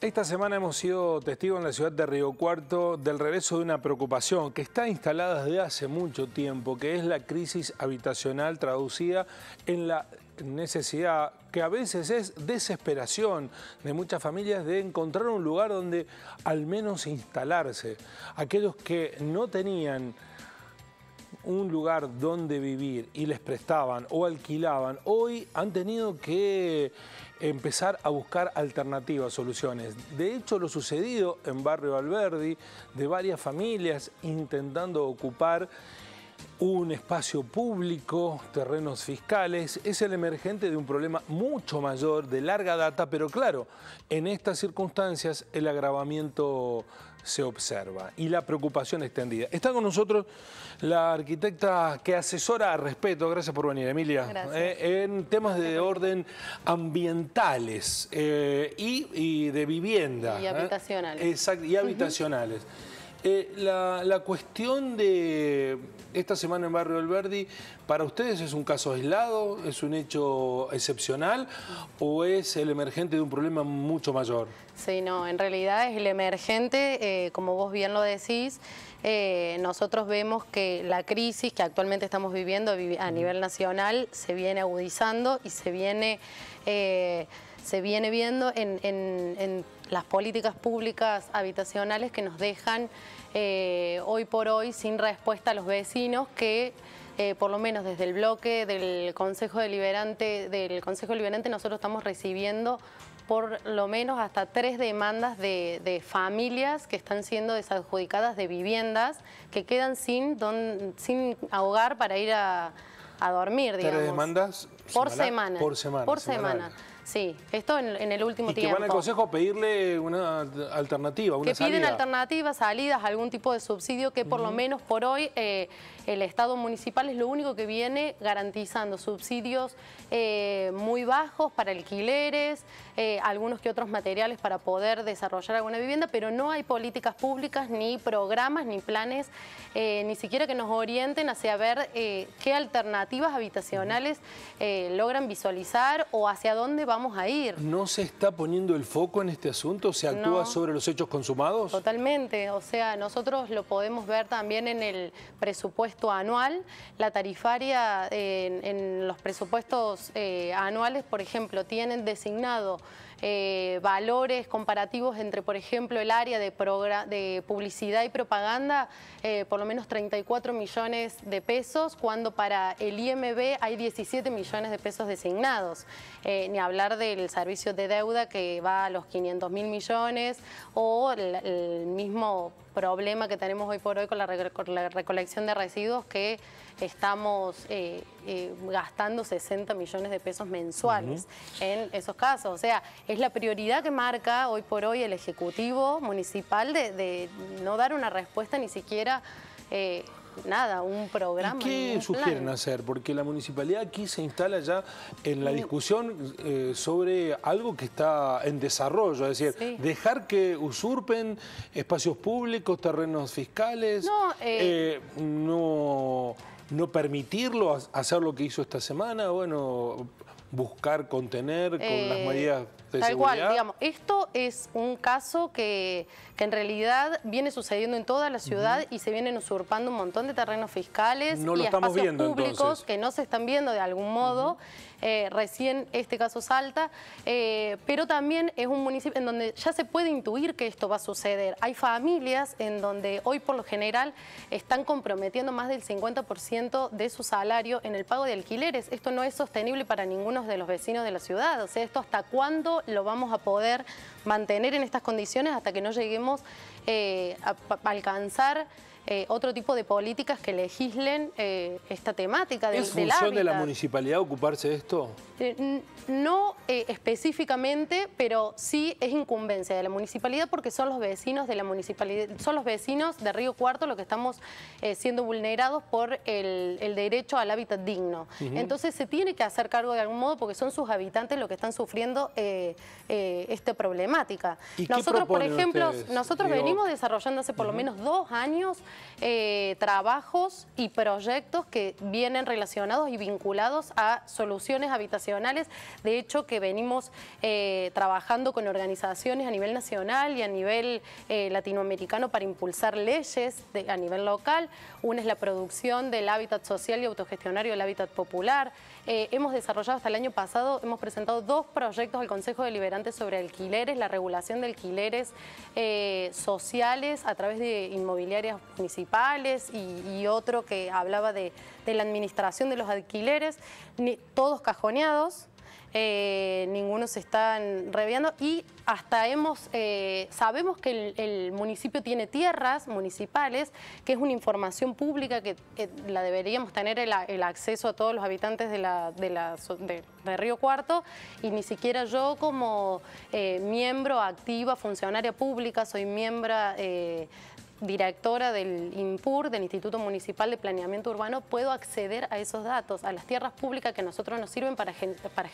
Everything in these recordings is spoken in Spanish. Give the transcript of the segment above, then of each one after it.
Esta semana hemos sido testigos en la ciudad de Río Cuarto del regreso de una preocupación que está instalada desde hace mucho tiempo, que es la crisis habitacional traducida en la necesidad, que a veces es desesperación de muchas familias de encontrar un lugar donde al menos instalarse. Aquellos que no tenían un lugar donde vivir y les prestaban o alquilaban, hoy han tenido que empezar a buscar alternativas, soluciones. De hecho, lo sucedido en Barrio Alberdi, de varias familias intentando ocupar un espacio público, terrenos fiscales, es el emergente de un problema mucho mayor, de larga data, pero claro, en estas circunstancias el agravamiento se observa y la preocupación extendida. Está con nosotros la arquitecta que asesora a respeto, gracias por venir Emilia, eh, en temas de orden ambientales eh, y, de vivienda. Y ¿eh? habitacionales. y habitacionales. Eh, la, cuestión de esta semana en Barrio Alberdi, ¿para ustedes es un caso aislado? ¿Es un hecho excepcional? ¿O es el emergente de un problema mucho mayor? Sí, no, en realidad es el emergente, eh, como vos bien lo decís. Eh, nosotros vemos que la crisis que actualmente estamos viviendo a nivel nacional se viene agudizando y se viene se viene viendo en, en, las políticas públicas habitacionales que nos dejan eh, hoy por hoy sin respuesta a los vecinos que eh, por lo menos desde el bloque del Consejo Deliberante, del Consejo Deliberante nosotros estamos recibiendo por lo menos hasta tres demandas de, familias que están siendo desadjudicadas de viviendas que quedan sin, don, sin ahogar para ir a, dormir, digamos. ¿Tres demandas? Por semana. Por semana. Por semana. Sí, esto en, el último tiempo. Y que van al Consejo pedirle una alternativa, una Que piden alternativas, salidas, algún tipo de subsidio que por lo menos por hoy eh, el Estado municipal es lo único que viene garantizando subsidios eh, muy bajos para alquileres, eh, algunos que otros materiales para poder desarrollar alguna vivienda, pero no hay políticas públicas, ni programas, ni planes, ni siquiera que nos orienten hacia ver qué alternativas habitacionales logran visualizar o hacia dónde vamos a ir. ¿No se está poniendo el foco en este asunto? ¿Se actúa sobre los hechos consumados? Totalmente, o sea, nosotros lo podemos ver también en el presupuesto anual, la tarifaria en, los presupuestos eh, anuales, por ejemplo, tienen designado eh, valores comparativos entre, por ejemplo, el área de, de publicidad y propaganda, eh, por lo menos 34 millones de pesos, cuando para el IMB hay 17 millones de pesos designados. ni hablar del servicio de deuda que va a los 500 mil millones o el, mismo problema que tenemos hoy por hoy con la, recolección de residuos que estamos eh, eh, gastando 60 millones de pesos mensuales en esos casos. O sea, es la prioridad que marca hoy por hoy el Ejecutivo Municipal de, no dar una respuesta ni siquiera... Eh, nada, un programa. ¿Y ¿Qué sugieren hacer? Porque la municipalidad aquí se instala ya en la mm. discusión eh, sobre algo que está en desarrollo, es decir, dejar que usurpen espacios públicos, terrenos fiscales, no, eh, eh, no permitirlo, hacer lo que hizo esta semana, bueno, buscar contener con las medidas Tal cual, digamos, esto es un caso que, en realidad viene sucediendo en toda la ciudad y se vienen usurpando un montón de terrenos fiscales y espacios públicos que no se están viendo de algún modo. Eh, recién este caso salta, eh, pero también es un municipio en donde ya se puede intuir que esto va a suceder. Hay familias en donde hoy por lo general están comprometiendo más del 50% de su salario en el pago de alquileres. Esto no es sostenible para ninguno de los vecinos de la ciudad. O sea, esto hasta cuándo lo vamos a poder mantener en estas condiciones hasta que no lleguemos eh, a alcanzar eh, otro tipo de políticas que legislen eh, esta temática del ¿Es función de la municipalidad ocuparse de esto? Eh, no específicamente, pero sí es incumbencia de la municipalidad porque son los vecinos de la municipalidad, son los vecinos de Río Cuarto los que estamos siendo vulnerados por el, derecho al hábitat digno. Entonces se tiene que hacer cargo de algún modo porque son sus habitantes los que están sufriendo esta problemática. nosotros, por ejemplo, nosotros venimos desarrollando hace por lo menos dos años eh, trabajos y proyectos que vienen relacionados y vinculados a soluciones habitacionales. De hecho, que venimos eh, trabajando con organizaciones a nivel nacional y a nivel eh, latinoamericano para impulsar leyes a nivel local. Una es la producción del hábitat social y autogestionario el hábitat popular. hemos desarrollado hasta el año pasado, hemos presentado dos proyectos al Consejo Deliberante sobre alquileres, la regulación de alquileres sociales a través de inmobiliarias municipales y, otro que hablaba de, la administración de los alquileres, todos cajoneados, eh, ninguno se está reviando y hasta hemos, eh, sabemos que el, municipio tiene tierras municipales, que es una información pública que, eh, la deberíamos tener el, acceso a todos los habitantes de, la, de, Río Cuarto y ni siquiera yo como miembro activa, funcionaria pública, soy miembro directora del INPUR, del Instituto Municipal de Planeamiento Urbano, puedo acceder a esos datos, a las tierras públicas que a nosotros nos sirven para,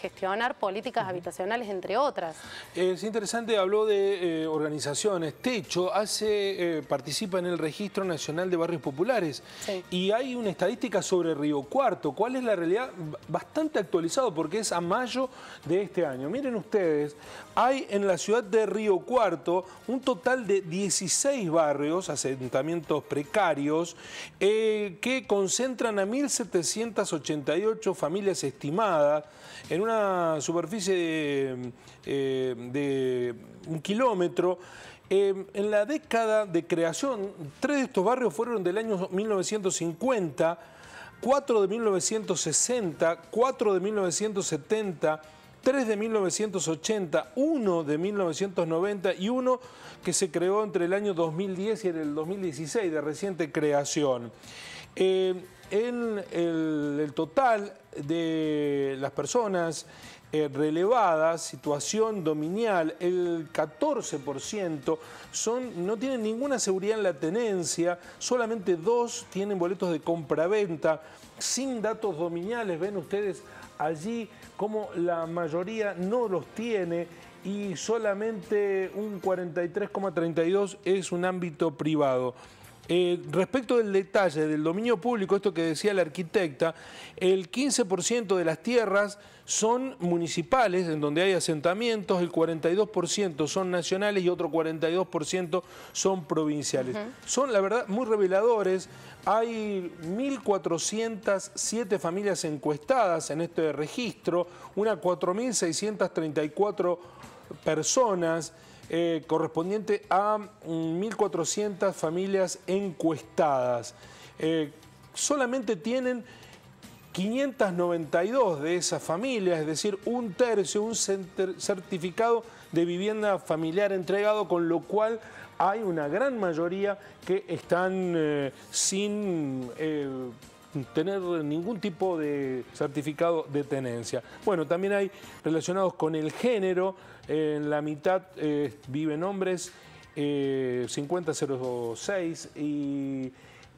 gestionar políticas habitacionales, entre otras. Eh, es interesante, habló de eh, organizaciones. Techo hace eh, participa en el Registro Nacional de Barrios Populares y hay una estadística sobre Río Cuarto. ¿Cuál es la realidad? Bastante actualizado porque es a mayo de este año. Miren ustedes, hay en la ciudad de Río Cuarto un total de 16 barrios, asentamientos precarios eh, que concentran a 1.788 familias estimadas en una superficie eh, de, un kilómetro. Eh, en la década de creación, tres de estos barrios fueron del año 1950, cuatro de 1960, cuatro de 1970, tres de 1980, uno de 1990 y uno que se creó entre el año 2010 y el 2016, de reciente creación. Eh, en el, total de las personas eh, relevadas, situación dominial, el 14% son, no tienen ninguna seguridad en la tenencia, solamente dos tienen boletos de compraventa sin datos dominiales, ven ustedes allí como la mayoría no los tiene y solamente un 43,32 es un ámbito privado. Eh, respecto del detalle del dominio público, esto que decía la arquitecta, el 15% de las tierras son municipales, en donde hay asentamientos, el 42% son nacionales y otro 42% son provinciales. Son, la verdad, muy reveladores. Hay 1.407 familias encuestadas en este registro, unas 4.634 personas eh, correspondiente a 1.400 mm, familias encuestadas. Eh, solamente tienen 592 de esas familias, es decir, un tercio, un certificado de vivienda familiar entregado, con lo cual hay una gran mayoría que están eh, sin tener ningún tipo de certificado de tenencia. Bueno, también hay relacionados con el género, en la mitad eh, viven hombres, eh, 50 y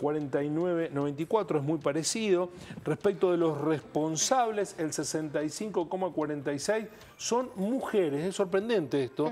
49,94 es muy parecido. Respecto de los responsables, el 65,46 son mujeres, es sorprendente esto,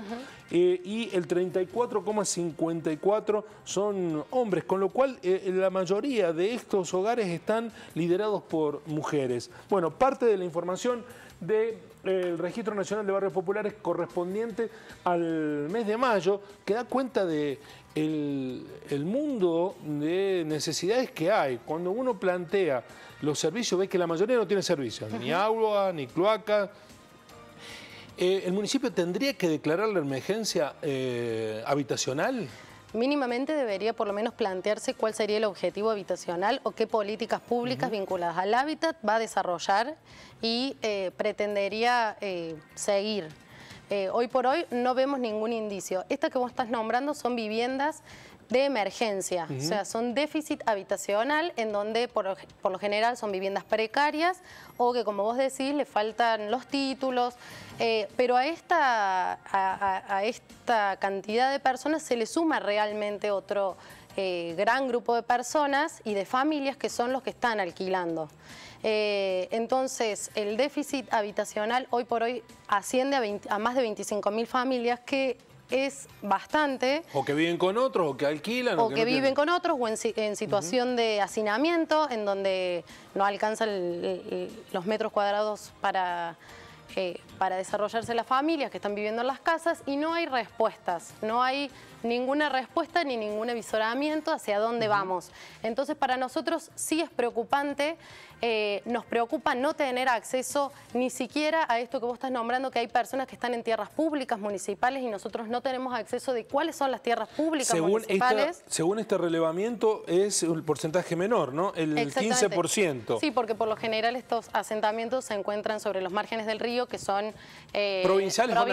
eh, y el 34,54 son hombres, con lo cual eh, la mayoría de estos hogares están liderados por mujeres. Bueno, parte de la información del eh, Registro Nacional de Barrios Populares correspondiente al mes de mayo, que da cuenta de el, mundo de necesidades que hay. Cuando uno plantea los servicios, ve que la mayoría no tiene servicios, ni agua, ni cloaca. Eh, ¿El municipio tendría que declarar la emergencia eh, habitacional? Mínimamente debería por lo menos plantearse cuál sería el objetivo habitacional o qué políticas públicas vinculadas al hábitat va a desarrollar y eh, pretendería seguir eh, hoy por hoy no vemos ningún indicio. Estas que vos estás nombrando son viviendas de emergencia, o sea, son déficit habitacional en donde por, lo general son viviendas precarias o que como vos decís le faltan los títulos, eh, pero a esta, a, esta cantidad de personas se le suma realmente otro eh, gran grupo de personas y de familias que son los que están alquilando. Eh, entonces, el déficit habitacional hoy por hoy asciende a, más de 25.000 familias que es bastante. O que viven con otros, o que alquilan. O, que, viven con otros, o en, situación de hacinamiento, en donde no alcanzan los metros cuadrados para, eh, para desarrollarse las familias que están viviendo en las casas, y no hay respuestas, no hay ninguna respuesta ni ningún avisoramiento hacia dónde vamos. Entonces, para nosotros sí es preocupante, eh, nos preocupa no tener acceso ni siquiera a esto que vos estás nombrando, que hay personas que están en tierras públicas, municipales, y nosotros no tenemos acceso de cuáles son las tierras públicas, según municipales. según este relevamiento es un porcentaje menor, ¿no? El 15%. Sí, porque por lo general estos asentamientos se encuentran sobre los márgenes del río, que son eh, provinciales, o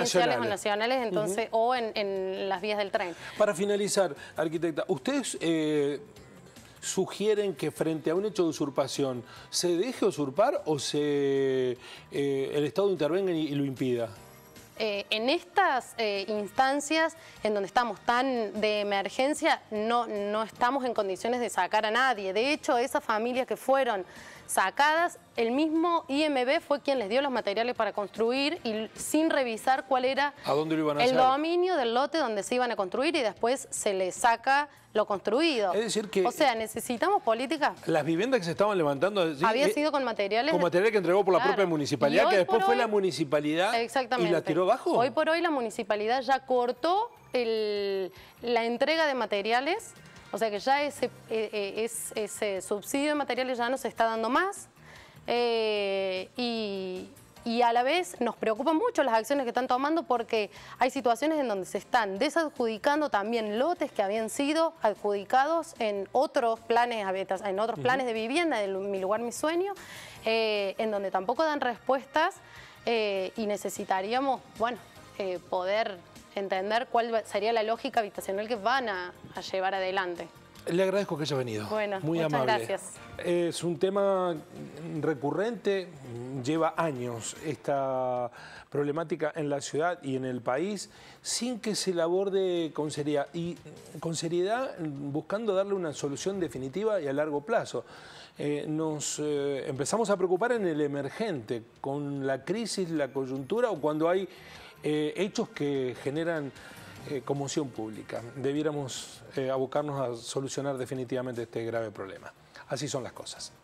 nacionales, o entonces, o en las vías del tren. Para finalizar, arquitecta, ustedes... Eh, sugieren que frente a un hecho de usurpación se deje usurpar o se, eh, el Estado intervenga y, lo impida? Eh, en estas instancias en donde estamos tan de emergencia, no, no estamos en condiciones de sacar a nadie. De hecho, esas familias que fueron sacadas. El mismo IMB fue quien les dio los materiales para construir y sin revisar cuál era el dominio del lote donde se iban a construir y después se les saca lo construido. Es decir que... O sea, necesitamos políticas. Las viviendas que se estaban levantando... Había eh, sido con materiales... Con materiales que entregó por la propia municipalidad, que después fue la municipalidad y la tiró abajo. Hoy por hoy la municipalidad ya cortó la entrega de materiales o sea que ya ese, eh, eh, subsidio de materiales ya no se está dando más eh, y, a la vez nos preocupan mucho las acciones que están tomando porque hay situaciones en donde se están desadjudicando también lotes que habían sido adjudicados en otros planes, en otros planes de vivienda, de mi lugar, mi sueño, en donde tampoco dan respuestas y necesitaríamos, bueno, poder entender cuál sería la lógica habitacional que van a, llevar adelante. Le agradezco que haya venido. Bueno, Muy muchas gracias. Es un tema recurrente, lleva años esta problemática en la ciudad y en el país sin que se la aborde con seriedad y con seriedad buscando darle una solución definitiva y a largo plazo. Eh, nos eh, empezamos a preocupar en el emergente, con la crisis, la coyuntura o cuando hay eh, hechos que generan eh, conmoción pública. Debiéramos eh, abocarnos a solucionar definitivamente este grave problema. Así son las cosas.